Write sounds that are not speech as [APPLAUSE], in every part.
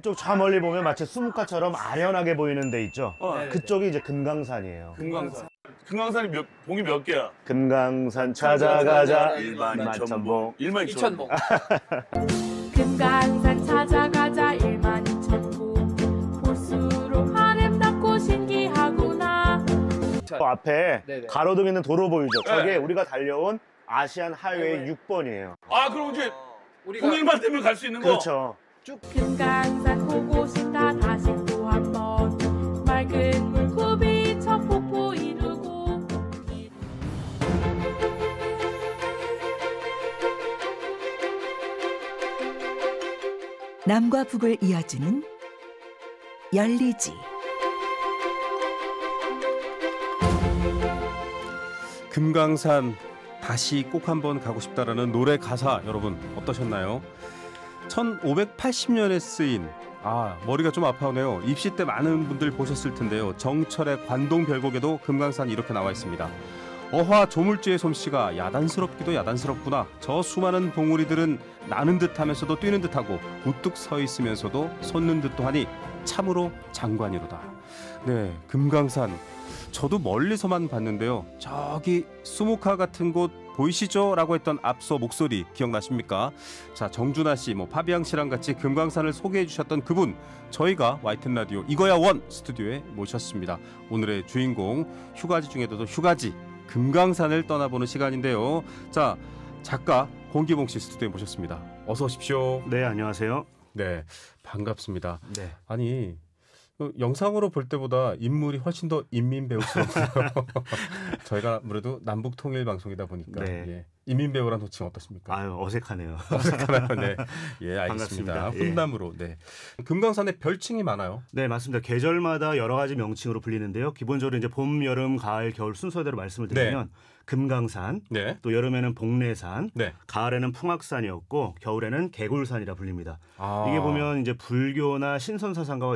이쪽차 멀리 보면 마치 수묵화처럼 아련하게 보이는 데 있죠? 어. 네, 그쪽이 네. 이제 금강산이에요. 금강산. 금강산이 몇, 봉이 몇 개야? 금강산 찾아가자 일만 이천봉. 일만 이천봉. 금강산 찾아가자 일만 이천봉. 볼수록 아름답고 신기하구나. 저 앞에 네네. 네. 가로등 있는 도로 보이죠? 저게 네. 우리가 달려온 아시안 하이웨이 네. 6번이에요. 아, 그럼 이제 어, 우리가... 공일만 되면 갈 수 있는 거? 그렇죠. 쭉. 금강산 보고 싶다 다시 또 한 번 맑은 물고비 첫 폭포 이루고 남과 북을 이어주는 열리지. 금강산 다시 꼭 한번 가고 싶다라는 노래 가사 여러분 어떠셨나요? 1580년에 쓰인 아 머리가 좀 아파오네요. 입시 때 많은 분들 보셨을 텐데요. 정철의 관동 별곡에도 금강산 이렇게 나와 있습니다. 어화 조물주의 솜씨가 야단스럽기도 야단스럽구나. 저 수많은 봉우리들은 나는 듯하면서도 뛰는 듯하고 우뚝 서 있으면서도 솟는 듯도 하니 참으로 장관이로다. 네, 금강산. 저도 멀리서만 봤는데요. 저기 수목화 같은 곳 보이시죠? 라고 했던 앞서 목소리 기억나십니까? 자, 정준하 씨, 뭐 파비앙 씨랑 같이 금강산을 소개해 주셨던 그분 저희가 와이튼 라디오 이거야 원 스튜디오에 모셨습니다. 오늘의 주인공 휴가지 중에도 휴가지 금강산을 떠나보는 시간인데요. 자, 작가 공기봉 씨 스튜디오에 모셨습니다. 어서 오십시오. 네, 안녕하세요. 네, 반갑습니다. 네. 아니, 그 영상으로 볼 때보다 인물이 훨씬 더 인민 배우스럽네요. [LAUGHS] 저희가 아무래도 남북 통일 방송이다 보니까 네. 예. 이민 배우란 호칭 어떠십니까? 아유 어색하네요. [LAUGHS] 어색하네요. 네, 예 알겠습니다. 반갑습니다. 훈남으로 예. 네. 금강산에 별칭이 많아요. 네 맞습니다. 계절마다 여러 가지 명칭으로 불리는데요. 기본적으로 이제 봄, 여름, 가을, 겨울 순서대로 말씀을 네. 드리면 네. 금강산, 네. 또 여름에는 복례산, 네. 가을에는 풍악산이었고 겨울에는 개굴산이라 불립니다. 아. 이게 보면 이제 불교나 신선 사상과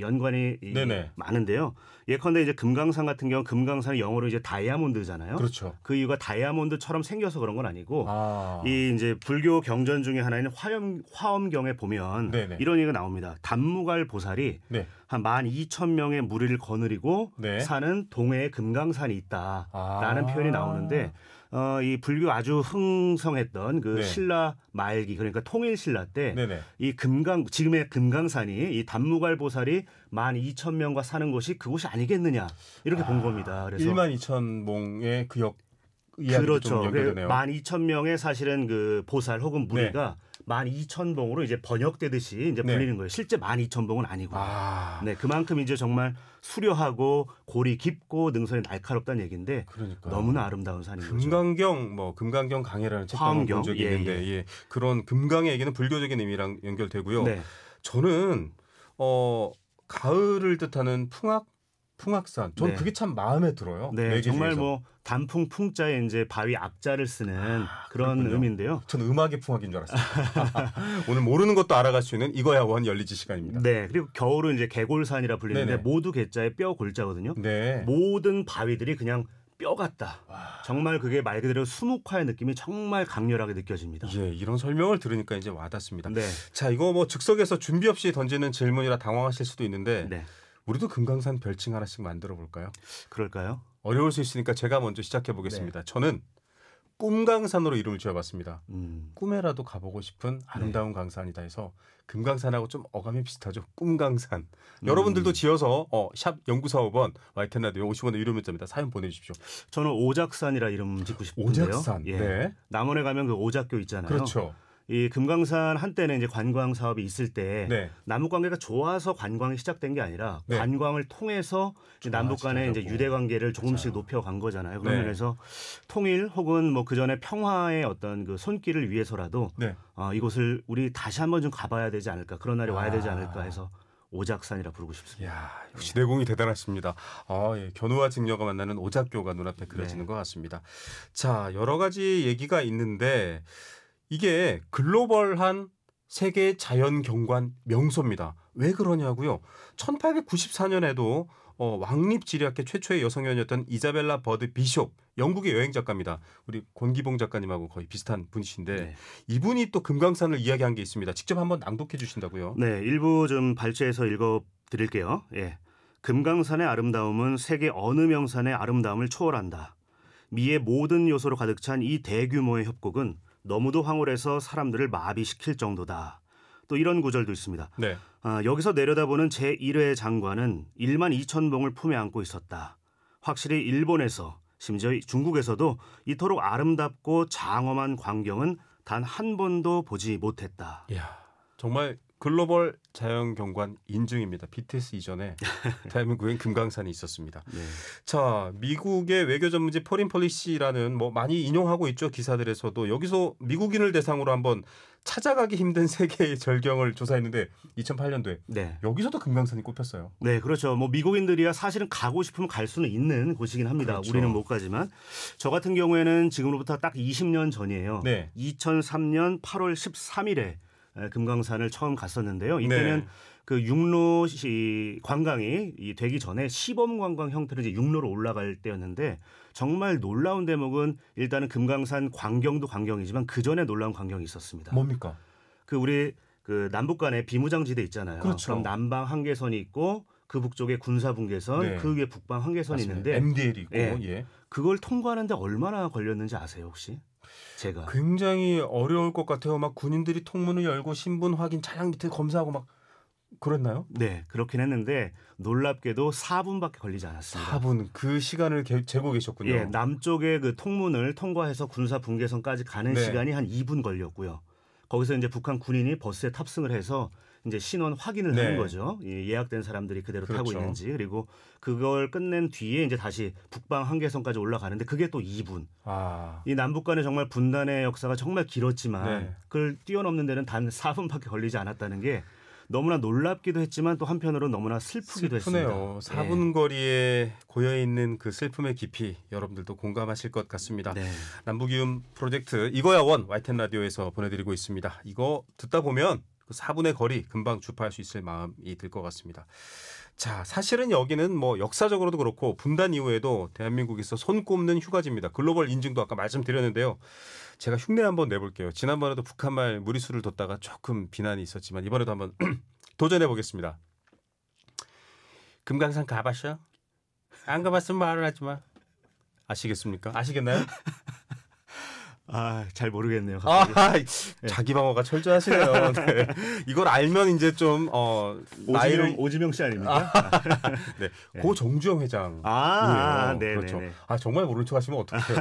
연관이 네네. 많은데요. 예컨대 이제 금강산 같은 경우 금강산이 영어로 이제 다이아몬드잖아요. 그렇죠. 그 이유가 다이아몬드처럼 생겨서 그런 건 아니고 아. 이 이제 불교 경전 중에 하나인 화염 화엄경에 보면 네네. 이런 얘기가 나옵니다. 단무갈 보살이 네. 한 12,000명의 무리를 거느리고 네. 사는 동해에 금강산이 있다라는 아. 표현이 나옵니다. 나오는데 아. 어, 이 불교 아주 흥성했던 그 네. 신라 말기 그러니까 통일 신라 때 이 금강 지금의 금강산이 이 단무갈 보살이 만 이천 명과 사는 곳이 그곳이 아니겠느냐 이렇게 아, 본 겁니다. 그래서 1만 2천 몽의 그역 그렇죠. 만 이천 명의 사실은 그 보살 혹은 무리가 네. 만0 0 봉으로 이제 번역되듯이 이제 네. 불리는 네. 거예요. 실제 만0 0 봉은 아니고. 아. 네, 그만큼 이제 정말 수려하고 골이 깊고 능선이 날카롭다는 얘기인데 그러니까요. 너무나 아름다운 산인 금강경, 거죠. 금강경 뭐 금강경 강해라는 책도 본 적이 예, 있는데 예. 예. 그런 금강의 얘기는 불교적인 의미랑 연결되고요. 네. 저는 어 가을을 뜻하는 풍악 풍악산. 전 네. 그게 참 마음에 들어요. 네, 정말 뭐 단풍 풍자에 이제 바위 악자를 쓰는 아, 그런 그렇군요. 의미인데요. 전 음악의 풍악인 줄 알았어요. [LAUGHS] 오늘 모르는 것도 알아갈 수 있는 이거야 원 열리지 시간입니다. 네. 그리고 겨울은 이제 개골산이라 불리는데 네네. 모두 개자에 뼈 골자거든요. 네. 모든 바위들이 그냥 뼈 같다. 와. 정말 그게 말 그대로 수묵화의 느낌이 정말 강렬하게 느껴집니다. 예, 이런 설명을 들으니까 이제 와닿습니다. 네. 자, 이거 뭐 즉석에서 준비 없이 던지는 질문이라 당황하실 수도 있는데 네. 우리도 금강산 별칭 하나씩 만들어 볼까요? 그럴까요? 어려울 수 있으니까 제가 먼저 시작해 보겠습니다. 네. 저는 꿈강산으로 이름을 지어봤습니다. 음. 꿈에라도 가보고 싶은 네. 아름다운 네. 강산이다 해서 금강산하고 좀 어감이 비슷하죠. 꿈강산. 음. 여러분들도 지어서 어, 샵 연구사 5번 와이텐라디오 50원의 유료 문자입니다. 사연 보내주십시오. 저는 오작산이라 이름 짓고 싶은데요. 오작산. 예. 네. 남원에 가면 그 오작교 있잖아요. 그렇죠. 이 금강산 한때는 이제 관광 사업이 있을 때 네. 남북 관계가 좋아서 관광이 시작된 게 아니라 네. 관광을 통해서 남북 간의 이제 유대 관계를 조금씩 맞아요. 높여간 거잖아요. 그런 네. 면에서 통일 혹은 뭐그 전에 평화의 어떤 그 손길을 위해서라도 네. 어, 이곳을 우리 다시 한번 좀 가봐야 되지 않을까 그런 날이 아. 와야 되지 않을까 해서 오작산이라 부르고 싶습니다. 야, 시 내공이 대단하십니다. 아, 예. 견우와 직녀가 만나는 오작교가 눈앞에 그려지는 네. 것 같습니다. 자, 여러 가지 얘기가 있는데 이게 글로벌한 세계 자연 경관 명소입니다. 왜 그러냐고요? 1894년에도 어, 왕립 지리학회 최초의 여성 회원이었던 이자벨라 버드 비숍, 영국의 여행 작가입니다. 우리 권기봉 작가님하고 거의 비슷한 분이신데 네. 이분이 또 금강산을 이야기한 게 있습니다. 직접 한번 낭독해 주신다고요? 네, 일부 좀 발췌해서 읽어 드릴게요. 예. 금강산의 아름다움은 세계 어느 명산의 아름다움을 초월한다. 미의 모든 요소로 가득 찬 이 대규모의 협곡은 너무도 황홀해서 사람들을 마비시킬 정도다. 또 이런 구절도 있습니다. 네. 아, 여기서 내려다보는 제1회 장관은 1만 2천 봉을 품에 안고 있었다. 확실히 일본에서 심지어 중국에서도 이토록 아름답고 장엄한 광경은 단 한 번도 보지 못했다. 이야, 정말 글로벌 자연경관 인증입니다. BTS 이전에 [LAUGHS] 대한민국엔 금강산이 있었습니다. 네. 자, 미국의 외교 전문지 포린 폴리시라는 뭐 많이 인용하고 있죠 기사들에서도 여기서 미국인을 대상으로 한번 찾아가기 힘든 세계의 절경을 조사했는데 2008년도에 네. 여기서도 금강산이 꼽혔어요. 네, 그렇죠. 뭐 미국인들이야 사실은 가고 싶으면 갈 수는 있는 곳이긴 합니다. 그렇죠. 우리는 못 가지만 저 같은 경우에는 지금으로부터 딱 20년 전이에요. 네. 2003년 8월 13일에 금강산을 처음 갔었는데요. 네. 이때는 네. 그 육로 시 관광이 되기 전에 시범 관광 형태로 이제 육로로 올라갈 때였는데 정말 놀라운 대목은 일단은 금강산 광경도 광경이지만 그 전에 놀라운 광경이 있었습니다. 뭡니까? 그 우리 그 남북 간에 비무장지대 있잖아요. 그렇죠. 그럼 남방 한계선이 있고 그 북쪽에 군사분계선, 네. 그 위에 북방 한계선이 맞습니다. 있는데 MDL이 고 예. 예. 그걸 통과하는데 얼마나 걸렸는지 아세요 혹시? 제가 굉장히 어려울 것 같아요. 막 군인들이 통문을 열고 신분 확인 차량 밑에 검사하고 막 그랬나요? 네, 그렇긴 했는데 놀랍게도 4분밖에 걸리지 않았습니다. 4분 그 시간을 개, 재고 계셨군요. 예, 남쪽의 그 통문을 통과해서 군사 분계선까지 가는 네. 시간이 한 2분 걸렸고요. 거기서 이제 북한 군인이 버스에 탑승을 해서 이제 신원 확인을 네. 하는 거죠. 예약된 사람들이 그대로 그렇죠. 타고 있는지 그리고 그걸 끝낸 뒤에 이제 다시 북방 한계선까지 올라가는데 그게 또 2분. 아. 이 남북 간의 정말 분단의 역사가 정말 길었지만 네. 그걸 뛰어넘는 데는 단 4분밖에 걸리지 않았다는 게 너무나 놀랍기도 했지만 또 한편으로 너무나 슬프기도 슬프네요. 했습니다. 4분 네. 거리에 고여 있는 그 슬픔의 깊이 여러분들도 공감하실 것 같습니다. 네. 남북이음 프로젝트 이거야 원와이 n 라디오에서 보내드리고 있습니다. 이거 듣다 보면 그 4분의 거리 금방 주파할 수 있을 마음이 들 것 같습니다. 자, 사실은 여기는 뭐 역사적으로도 그렇고 분단 이후에도 대한민국에서 손꼽는 휴가지입니다. 글로벌 인증도 아까 말씀드렸는데요. 제가 흉내 한번 내볼게요. 지난번에도 북한말 무리수를 뒀다가 조금 비난이 있었지만 이번에도 한번 [CLEARS THROAT] 도전해 보겠습니다. 금강산 가봤어? 안 가봤으면 말을 하지 마. 아시겠습니까? 아시겠나요? 아, 잘 모르겠네요. 아, 아, 네. 자기 방어가 철저하시네요. [LAUGHS] 네. 이걸 알면 이제 좀 어, 오지명, 나이를 오지명 씨 아닙니까? 아, [LAUGHS] 네. 네. 고 정주영 회장. 아, 아, 네, 그렇죠. 네, 네. 아, 정말 모른 척 하시면 어떡해요.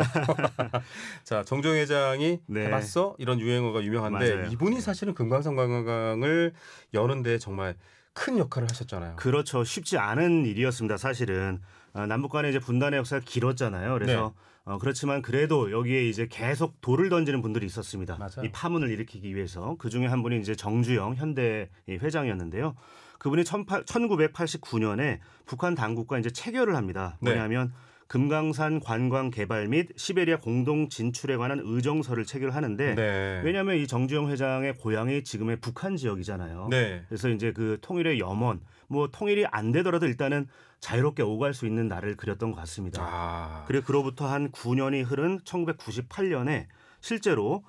[LAUGHS] 자, 정주영 회장이 네. 해봤어 이런 유행어가 유명한데 맞아요. 이분이 사실은 금강산 관광을 여는데 정말 큰 역할을 하셨잖아요. 그렇죠. 쉽지 않은 일이었습니다. 사실은 아, 남북 간의 이제 분단의 역사가 길었잖아요. 그래서 네. 어, 그렇지만 그래도 여기에 이제 계속 돌을 던지는 분들이 있었습니다. 맞아요. 이 파문을 일으키기 위해서 그 중에 한 분이 이제 정주영 현대 회장이었는데요. 그분이 1989년에 북한 당국과 이제 체결을 합니다. 왜냐하면 네. 금강산 관광 개발 및 시베리아 공동 진출에 관한 의정서를 체결하는데 네. 왜냐하면 이 정주영 회장의 고향이 지금의 북한 지역이잖아요. 네. 그래서 이제 그 통일의 염원 뭐 통일이 안 되더라도 일단은 자유롭게 오갈 수 있는 날을 그렸던 것 같습니다. 아. 그리고 그로부터 한 9년이 흐른 1998년에 실제로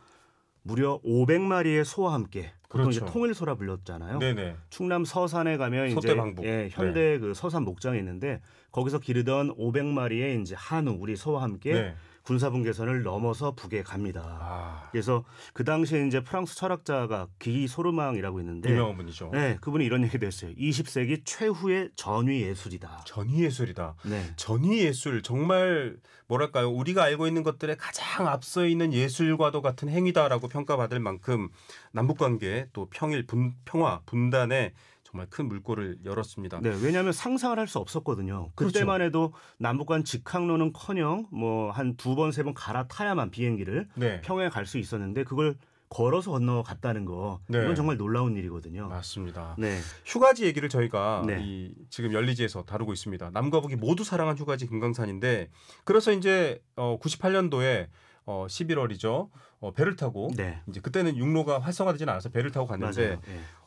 무려 500마리의 소와 함께 보통 그렇죠. 이제 통일소라 불렸잖아요. 네네. 충남 서산에 가면 이제 예, 현대 네. 그 서산 목장이 있는데 거기서 기르던 500마리의 이제 한우 우리 소와 함께 네. 군사분 계선을 넘어서 북에 갑니다. 아. 그래서 그 당시에 이제 프랑스 철학자가 기 소르망이라고 있는데 유명한 분이죠. 네, 그분이 이런 얘기도 했어요. 20세기 최후의 전위 예술이다. 전위 예술이다. 네. 전위 예술 정말 뭐랄까요? 우리가 알고 있는 것들에 가장 앞서 있는 예술과도 같은 행위다라고 평가받을 만큼 남북 관계 또 평일 분, 평화 분단에 정말 큰 물꼬를 열었습니다. 네, 왜냐하면 상상을 할 수 없었거든요. 그렇죠. 그때만 그렇죠. 해도 남북 간 직항로는커녕 뭐 한 두 번 세번 번 갈아타야만 비행기를 네. 평양에 갈 수 있었는데 그걸 걸어서 건너갔다는 거 네. 이건 정말 놀라운 일이거든요. 맞습니다. 네. 휴가지 얘기를 저희가 네. 이 지금 열리지에서 다루고 있습니다. 남과 북이 모두 사랑한 휴가지 금강산인데 그래서 이제 어 98년도에 어 11월이죠. 어 배를 타고 네. 이제 그때는 육로가 활성화되지는 않아서 배를 타고 갔는데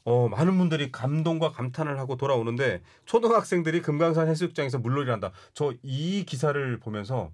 어, 많은 분들이 감동과 감탄을 하고 돌아오는데 초등학생들이 금강산 해수욕장에서 물놀이를 한다. 저 이 기사를 보면서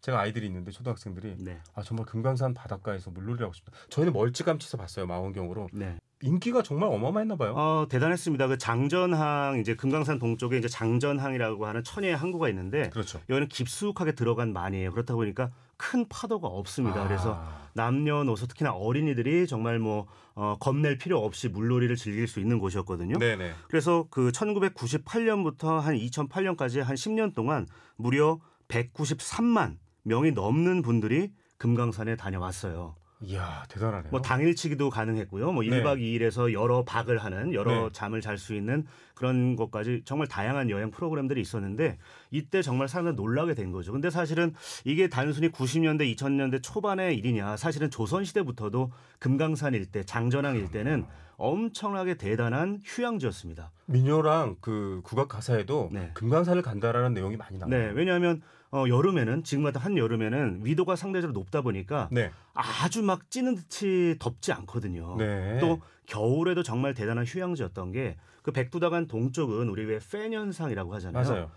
제가 아이들이 있는데 초등학생들이 네. 아 정말 금강산 바닷가에서 물놀이를 하고 싶다. 저희는 멀찌감치서 봤어요 망원경으로. 네. 인기가 정말 어마어마했나 봐요. 어, 대단했습니다. 그 장전항 이제 금강산 동쪽에 이제 장전항이라고 하는 천혜의 항구가 있는데 그렇죠. 여기는 깊숙하게 들어간 만이에요. 그렇다 보니까 큰 파도가 없습니다. 아. 그래서 남녀노소 특히나 어린이들이 정말 뭐 어, 겁낼 필요 없이 물놀이를 즐길 수 있는 곳이었거든요. 네네. 그래서 그 1998년부터 한 2008년까지 한 10년 동안 무려 193만 명이 넘는 분들이 금강산에 다녀왔어요. 이야 대단하네요. 뭐 당일치기도 가능했고요. 뭐 1박 2일에서 여러 박을 하는 여러 네. 잠을 잘 수 있는 그런 것까지 정말 다양한 여행 프로그램들이 있었는데 이때 정말 사람들 놀라게 된 거죠. 근데 사실은 이게 단순히 90년대 2000년대 초반의 일이냐 사실은 조선 시대부터도 금강산 일대 장전항 일대는 엄청나게 대단한 휴양지였습니다. 민요랑 그 국악 가사에도 네. 금강산을 간다라는 내용이 많이 나와요. 네, 왜냐하면 어, 여름에는 지금 같은 한 여름에는 위도가 상대적으로 높다 보니까 네. 아주 막 찌는 듯이 덥지 않거든요. 네. 또 겨울에도 정말 대단한 휴양지였던 게 그 백두다간 동쪽은 우리 왜 팬현상이라고 하잖아요. 맞아요.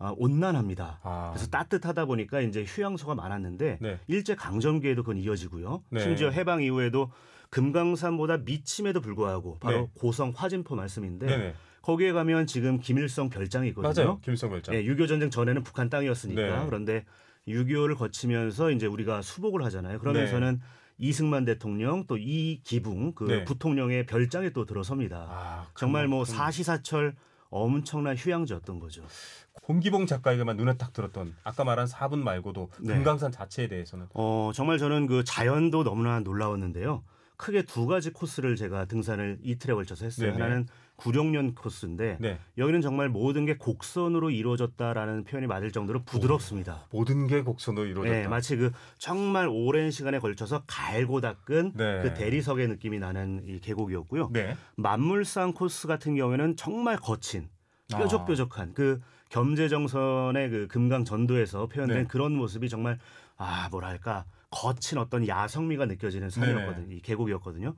아, 온난합니다. 아. 그래서 따뜻하다 보니까 이제 휴양소가 많았는데 네. 일제 강점기에도 그건 이어지고요. 네. 심지어 해방 이후에도 금강산보다 미침에도 불구하고 바로 네. 고성 화진포 말씀인데 거기에 가면 지금 김일성 별장이 있거든요. 맞아요. 김일성 별장. 예, 유교 전쟁 전에는 북한 땅이었으니까. 네. 그런데 유교를 거치면서 이제 우리가 수복을 하잖아요. 그러면서는 네. 이승만 대통령 또 이 기붕 그 네. 부통령의 별장에 또 들어섭니다. 아, 정말 뭐 사시사철 엄청난 휴양지였던 거죠. 공기봉 작가에게만 눈에 딱 들었던 아까 말한 사분 말고도 네. 금강산 네. 자체에 대해서는 어 정말 저는 그 자연도 너무나 놀라웠는데요. 크게 두 가지 코스를 제가 등산을 이틀에 걸쳐서 했어요. 네네. 하나는 구룡년 코스인데 네. 여기는 정말 모든 게 곡선으로 이루어졌다라는 표현이 맞을 정도로 부드럽습니다. 오, 모든 게 곡선으로 네, 이루어졌다. 네, 마치 그 정말 오랜 시간에 걸쳐서 갈고 닦은 네. 그 대리석의 느낌이 나는 이 계곡이었고요. 네. 만물상 코스 같은 경우에는 정말 거친 아. 뾰족뾰족한 아. 그 겸재정선의 그 금강 전도에서 표현된 네. 그런 모습이 정말 아 뭐랄까 거친 어떤 야성미가 느껴지는 산이었거든요 네. 이 계곡이었거든요.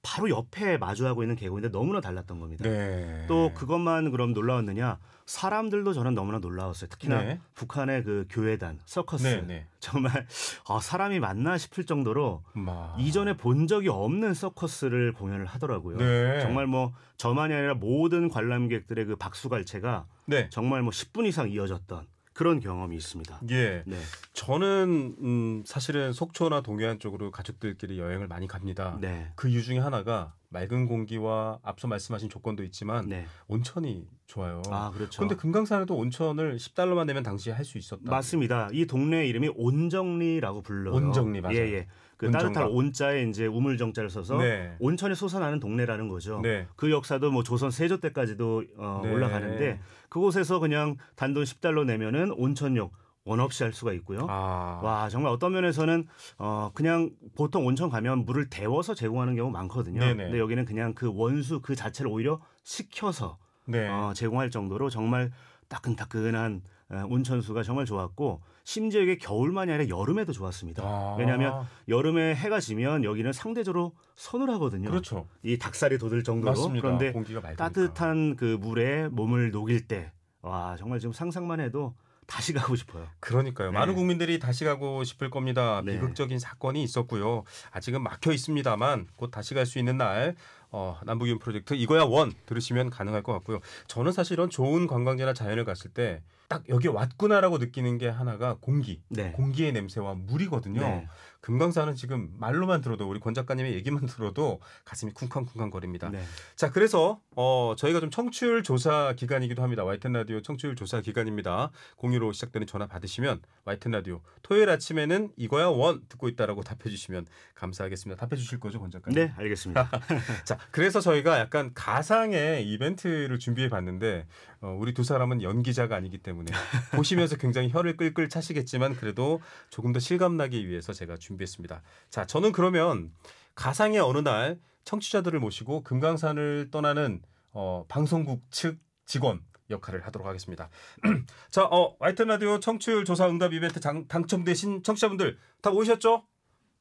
바로 옆에 마주하고 있는 계곡인데 너무나 달랐던 겁니다. 네. 또 그것만 그럼 놀라웠느냐? 사람들도 저는 너무나 놀라웠어요. 특히나 네. 북한의 그 교회단, 서커스. 네, 네. 정말 어, 사람이 맞나 싶을 정도로 마... 이전에 본 적이 없는 서커스를 공연을 하더라고요. 네. 정말 뭐 저만이 아니라 모든 관람객들의 그 박수갈채가 네. 정말 뭐 10분 이상 이어졌던 그런 경험이 있습니다. 예. 네. 저는 음, 사실은 속초나 동해안 쪽으로 가족들끼리 여행을 많이 갑니다. 네. 그 이유 중에 하나가 맑은 공기와 앞서 말씀하신 조건도 있지만 네. 온천이 좋아요. 아, 그렇죠. 근데 금강산에도 온천을 10달러만 내면 당시에 할 수 있었다. 맞습니다. 이 동네 이름이 온정리라고 불러요. 온정리 맞아요. 예, 예. 그 따뜻한 온자에 이제 우물정자를 써서 네. 온천에 솟아나는 동네라는 거죠. 네. 그 역사도 뭐 조선 세조 때까지도 어, 네. 올라가는데 그곳에서 그냥 단돈 10달러 내면은 온천역 원 없이 할 수가 있고요. 아. 와 정말 어떤 면에서는 어 그냥 보통 온천 가면 물을 데워서 제공하는 경우 많거든요. 네네. 근데 여기는 그냥 그 원수 그 자체를 오히려 식혀서 네. 어, 제공할 정도로 정말 따끈따끈한 어, 온천수가 정말 좋았고 심지어 이게 겨울만이 아니라 여름에도 좋았습니다. 아. 왜냐하면 여름에 해가 지면 여기는 상대적으로 서늘하거든요. 그렇죠. 이 닭살이 돋을 정도로 맞습니다. 그런데 따뜻한 그 물에 몸을 녹일 때 와 정말 지금 상상만 해도 다시 가고 싶어요. 그러니까요. 네. 많은 국민들이 다시 가고 싶을 겁니다. 네. 비극적인 사건이 있었고요. 아직은 막혀 있습니다만 곧 다시 갈 수 있는 날 어, 남북윤 프로젝트 이거야 원 들으시면 가능할 것 같고요. 저는 사실은 좋은 관광지나 자연을 갔을 때딱 여기 왔구나라고 느끼는 게 하나가 공기, 네. 공기의 냄새와 물이거든요. 네. 금강산은 지금 말로만 들어도 우리 권 작가님의 얘기만 [LAUGHS] 들어도 가슴이 쿵쾅쿵쾅거립니다. 네. 자, 그래서 어, 저희가 좀 청취율 조사 기간이기도 합니다. 와이튼 라디오 청취율 조사 기간입니다. 공유로 시작되는 전화 받으시면 와이튼 라디오 토요일 아침에는 이거야 원 듣고 있다라고 답해 주시면 감사하겠습니다. 답해 주실 거죠, 권 작가님? 네, 알겠습니다. [LAUGHS] 자, 그래서 저희가 약간 가상의 이벤트를 준비해 봤는데 어, 우리 두 사람은 연기자가 아니기 때문에 때문에 보시면서 굉장히 혀를 끌끌 차시겠지만 그래도 조금 더 실감나기 위해서 제가 준비했습니다. 자, 저는 그러면 가상의 어느 날 청취자들을 모시고 금강산을 떠나는 어, 방송국 측 직원 역할을 하도록 하겠습니다. [CLEARS THROAT] 자, 어, 와이트 라디오 청취율 조사 응답 이벤트 장, 당첨되신 청취자분들 다 오셨죠?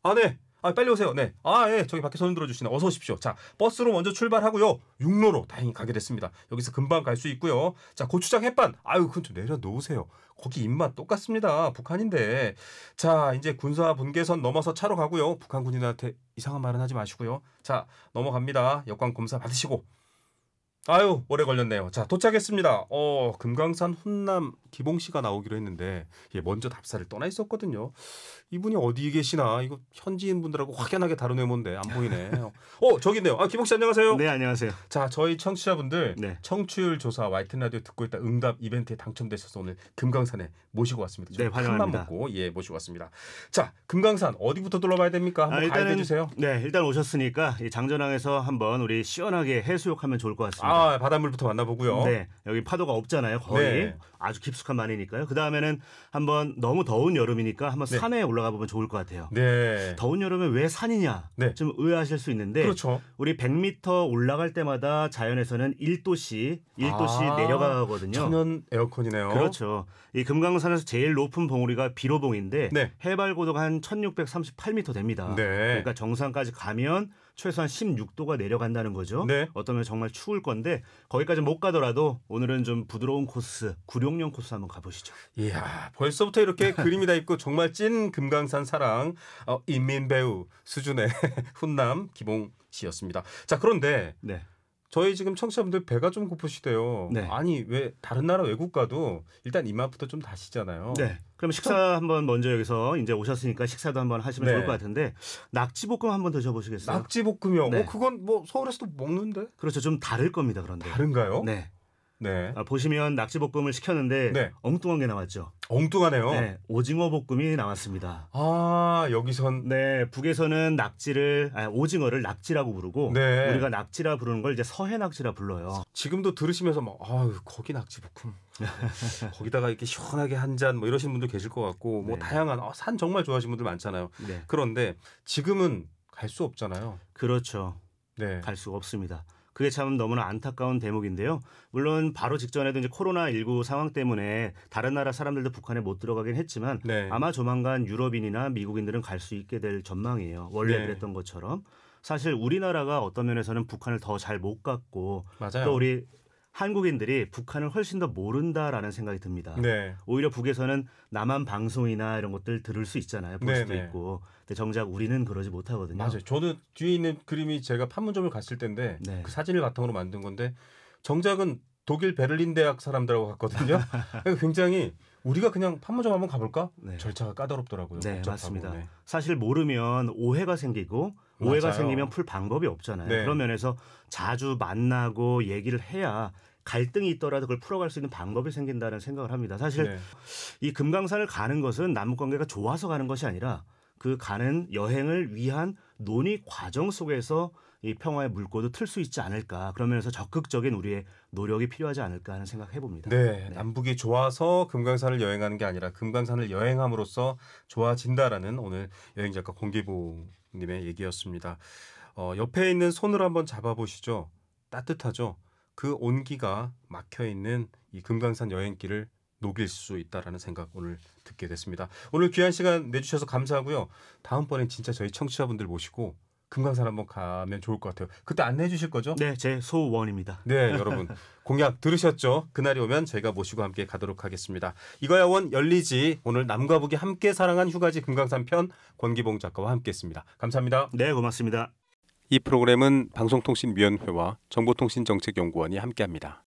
아, 네. 아, 빨리 오세요. 네. 아, 예. 저기 밖에 손 들어주시네. 어서 오십시오. 자, 버스로 먼저 출발하고요. 육로로 다행히 가게 됐습니다. 여기서 금방 갈 수 있고요. 자, 고추장 햇반. 아유, 그건 좀 내려놓으세요. 거기 입맛 똑같습니다. 북한인데. 자, 이제 군사 분계선 넘어서 차로 가고요. 북한 군인한테 이상한 말은 하지 마시고요. 자, 넘어갑니다. 역광 검사 받으시고. 아유, 오래 걸렸네요. 자, 도착했습니다. 어, 금강산 훈남 기봉 씨가 나오기로 했는데, 예, 먼저 답사를 떠나 있었거든요. 이분이 어디 계시나 이거 현지인 분들하고 확연하게 다루 외모인데 안 보이네. [LAUGHS] 어 저기 있네요. 아 김옥 씨 안녕하세요. 네 안녕하세요. 자 저희 청취자분들 네. 청취율 조사 와이튼 라디오 듣고 있다 응답 이벤트에 당첨되셔서 오늘 금강산에 모시고 왔습니다. 네 환영합니다. 먹고 예 모시고 왔습니다. 자 금강산 어디부터 둘러봐야 됩니까? 한번 아, 일단은, 가이드 해주세요. 네 일단 오셨으니까 이 장전항에서 한번 우리 시원하게 해수욕하면 좋을 것 같습니다. 아 바닷물부터 만나보고요. 네 여기 파도가 없잖아요 거의 네. 아주 깊숙한 만이니까요. 그 다음에는 한번 너무 더운 여름이니까 한번 네. 산에 올라 올라가 보면 좋을 것 같아요. 네. 더운 여름에 왜 산이냐 네. 좀 의아하실 수 있는데 그렇죠. 우리 100m 올라갈 때마다 자연에서는 1도씨 1도씨 아, 내려가거든요. 천연 에어컨이네요. 그렇죠. 이 금강산에서 제일 높은 봉우리가 비로봉인데 네. 해발 고도가 한 1638m 됩니다. 네. 그러니까 정상까지 가면 최소한 16도가 내려간다는 거죠. 네. 어쩌면 정말 추울 건데 거기까지 못 가더라도 오늘은 좀 부드러운 코스, 구룡령 코스 한번 가보시죠. 이야, 벌써부터 이렇게 [LAUGHS] 그림이 다 있고 정말 찐 금강산 사랑 어, 인민 배우 수준의 [LAUGHS] 훈남 기봉 씨였습니다. 자, 그런데 네. 저희 지금 청취자분들 배가 좀 고프시대요. 네. 아니 왜 다른 나라 외국 가도 일단 이마부터좀 다시잖아요. 네. 그럼 식사 저... 한번 먼저 여기서 이제 오셨으니까 식사도 한번 하시면 네. 좋을 것 같은데 낙지볶음 한번 드셔보시겠어요? 낙지볶음이요? 어, 네. 어, 그건 뭐 서울에서도 먹는데? 그렇죠. 좀 다를 겁니다. 그런데. 다른가요? 네. 네. 아, 보시면 낙지 볶음을 시켰는데 네. 엉뚱한 게 나왔죠. 엉뚱하네요. 네, 오징어 볶음이 나왔습니다. 아 여기선 네 북에서는 낙지를 아니, 오징어를 낙지라고 부르고 네. 우리가 낙지라 부르는 걸 이제 서해 낙지라 불러요. 지금도 들으시면서 막 아유 거기 낙지 볶음 [LAUGHS] 거기다가 이렇게 시원하게 한 잔 뭐 이러시는 분들 계실 것 같고 뭐 네. 다양한 어, 산 정말 좋아하시는 분들 많잖아요. 네. 그런데 지금은 갈 수 없잖아요. 그렇죠. 네. 갈 수가 없습니다. 그게 참 너무나 안타까운 대목인데요. 물론 바로 직전에도 이제 코로나19 상황 때문에 다른 나라 사람들도 북한에 못 들어가긴 했지만 네. 아마 조만간 유럽인이나 미국인들은 갈 수 있게 될 전망이에요. 원래 네. 그랬던 것처럼. 사실 우리나라가 어떤 면에서는 북한을 더 잘 못 갔고 맞아요. 또 우리 한국인들이 북한을 훨씬 더 모른다라는 생각이 듭니다. 네. 오히려 북에서는 남한 방송이나 이런 것들 들을 수 있잖아요. 볼 네, 수도 네. 있고. 근데 정작 우리는 그러지 못하거든요. 맞아요. 저는 뒤에 있는 그림이 제가 판문점을 갔을 때인데 네. 그 사진을 바탕으로 만든 건데 정작은 독일 베를린 대학 사람들하고 갔거든요. [LAUGHS] 굉장히 우리가 그냥 판문점 한번 가볼까? 네. 절차가 까다롭더라고요. 네, 복잡하고. 맞습니다. 네. 사실 모르면 오해가 생기고 오해가 맞아요. 생기면 풀 방법이 없잖아요. 네. 그런 면에서 자주 만나고 얘기를 해야 갈등이 있더라도 그걸 풀어갈 수 있는 방법이 생긴다는 생각을 합니다. 사실 네. 이 금강산을 가는 것은 남북 관계가 좋아서 가는 것이 아니라 그 가는 여행을 위한 논의 과정 속에서 이 평화의 물꼬도 틀 수 있지 않을까 그러면서 적극적인 우리의 노력이 필요하지 않을까 하는 생각해 봅니다. 네, 네, 남북이 좋아서 금강산을 여행하는 게 아니라 금강산을 여행함으로써 좋아진다라는 오늘 여행 작가 공기부님의 얘기였습니다. 어, 옆에 있는 손을 한번 잡아보시죠. 따뜻하죠. 그 온기가 막혀 있는 이 금강산 여행길을 녹일 수 있다라는 생각 오늘 듣게 됐습니다. 오늘 귀한 시간 내주셔서 감사하고요. 다음번엔 진짜 저희 청취자분들 모시고 금강산 한번 가면 좋을 것 같아요. 그때 안내해 주실 거죠? 네, 제 소원입니다. 네, 여러분. 공약 들으셨죠? 그날이 오면 저희가 모시고 함께 가도록 하겠습니다. 이거야 원 열리지. 오늘 남과 북이 함께 사랑한 휴가지 금강산 편 권기봉 작가와 함께 했습니다. 감사합니다. 네, 고맙습니다. 이 프로그램은 방송통신위원회와 정보통신정책연구원이 함께합니다.